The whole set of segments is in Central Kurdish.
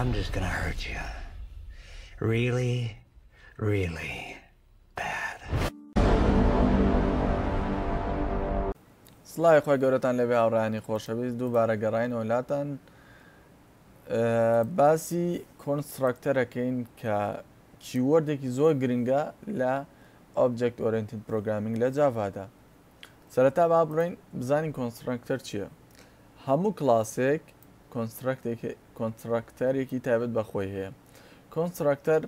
I'm just gonna hurt you. Really, really bad. سڵی خۆی گەورەتان لەوێ هاوڕانی خۆشەویست دووبارە گەڕینەوە لاتان باسی کۆنستراکتەرەکەین کە چیوەردێکی زۆر گرنگە لە ئۆبجکت ئۆرنتید پرۆگرامینگ لە جاوادا سەرەتا با بڕین بزانین کۆنستراکتەر چییە؟ هەموو کلاسێک کۆنتراکتەرێکی تایبەت بەخۆی هەیە کۆنتراکتەر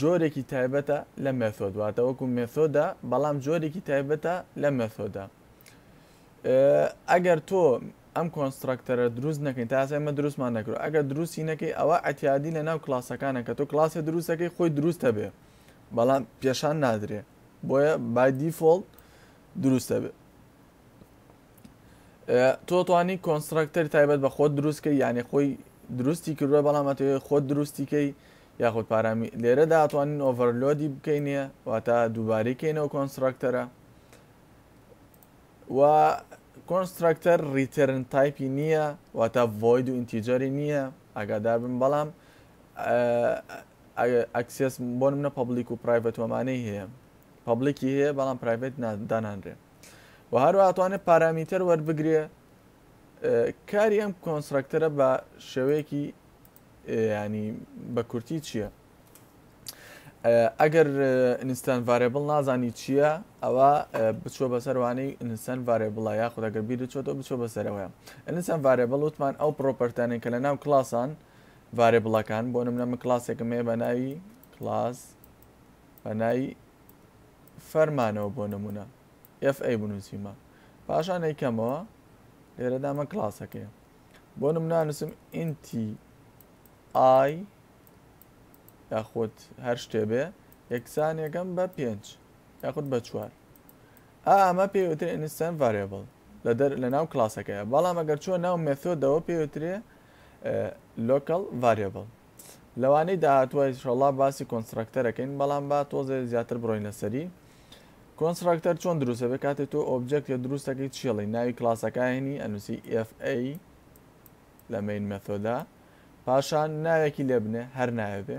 جۆرێکی تایبەتە لە مێسۆ دواتە وەکو مێسۆدا بەڵام جۆرێکی تایبەتە لە مێسۆدا ئەگەر تۆ ئەم کۆنستراکتەرە دروست نەکەین تاسە ئەمە دروستمان نەکرد ئەگەر دروستی نەکەی ئەوە ئەتیادی لە ناو کلاسەکانە کە تۆ کلاسە دروستەکەی خۆی دروستە بێ بەڵام پێشان نادرێ بۆیە بادیفۆڵ دروستە بێ تۆ توانی کۆنستراکتەر تایبەت بە خۆت دروستکە یانی خۆی دروستی کردووە بەڵامەتەوە خۆت دروستیکەی یاخود پارامی لێرە داتوانین ئۆڤەرلۆدی بکەینە واتا دووباریکەینەوە کۆنستراکتەرە و کۆنستراکتەر ریترن تایپی نییە واتا ڤۆید و ئینتیجەری نییە ئاگادار بم بەڵام ئەکسس بۆ منە پبلیک و پرایڤەت وەمانەی هەیە پبلیکی هەیە بەڵام پرایڤێت دانانرێت و هەروە ئەتوانێت پارامیتەر وەربگرێ کاری ئەم کۆنسرەکتەرە بە شێوەیەکی ینی بە کورتی چییە ئەگەر ئینستان ڤارێبڵ نازانی چییە ئەوە بچوە بەسەروانەی ئینسان ڤارێبڵە یا خودەگەر بیر چۆتەوە بچوە بەسەرەوەە ئینسان ڤارێبڵ وتمان ئەو پرۆپەرتانێک کە لە ناو کلاسان ڤارێبڵەکان بۆ نمونە کلاسێکم هەیە بە ناوی کلاس بە ناوی فەرمانەوە بۆ نمونە FA بنووسیمە پاشان یکەمەوە لێرەدامە کلاسەکەی بۆ نم نانووسم ئینتی آی یاخود هەر شتێ بێ یەکسان یەکەم بە پێنج یاخود بە چوار ئامە پێوتر ئینستان ڤریبل لە دەر لە ناو کلاسەکەیە بەڵام ئەگەر چوە ناو مێثۆدەوە پێوترێ لۆکەڵ ڤریبل لەوانەی داهاتوای شڵا باسی کۆنسرکتەرەکەین بەڵام با تۆزێ زیاتر بڕۆین لەسەری کۆنسراکتەر چۆن دروستە بێ کاتێک تۆ ئۆبجێکتە دروستەکەی چێڵی ناوی کلاسەکانی ئەنووسی FA لە مین مەتۆدا پاشان ناوێکی لێ بنێ هەر ناوێ بێ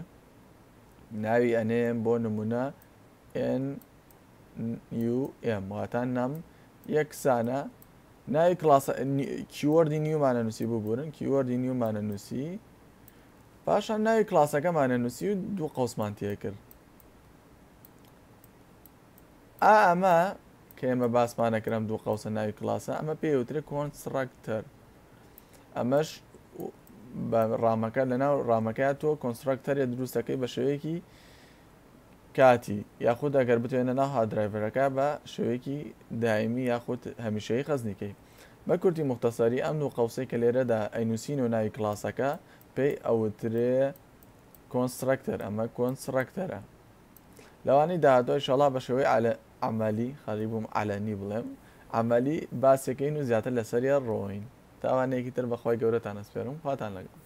ناوی ئەنێم بۆ نمونە NUM واتان نام یەکسانە ناوی کلاسە کیوەردی نیومانە نووسی ببوورن کیوەردی نیومانە نووسی پاشان ناوی کلاسەکەمانە نووسی و دوو قوسمان تێ کرد ئا ئەمە کە ئێمە باسمانەکرم دوو قوسە ناوی کلاسە ئەمە پێوترێ کۆنسڕکتەر ئەمەش ڕامەکە لەناو ڕامەکە تۆ کۆنسرکتەرە دروستەکەی بە شوەیەکی کاتی یاخود ئەگەر بتوێنە ناها درایڤەرەکە بە شوەیەکی دائمی یاخود هەمیشەی خەزنیکەی بە کورتی مختەسەری ئەم و قوسەی کە لێرەدا ئەینوسین و ناوی کلاسەکە پێی ئەوترێ کۆنسرکتەر ئەمە کۆنسرکتەرە لەوانی داهاتۆی شەڵا بە شێوەی ئەمەلی خەلی بووم علەنی بڵێم ئەمەلی باسەکەین و زیاتر لەسەریە ڕۆین تاوانێکی تر بەخوای گەورەتان ئەسپێرم خواتان لەگەڵ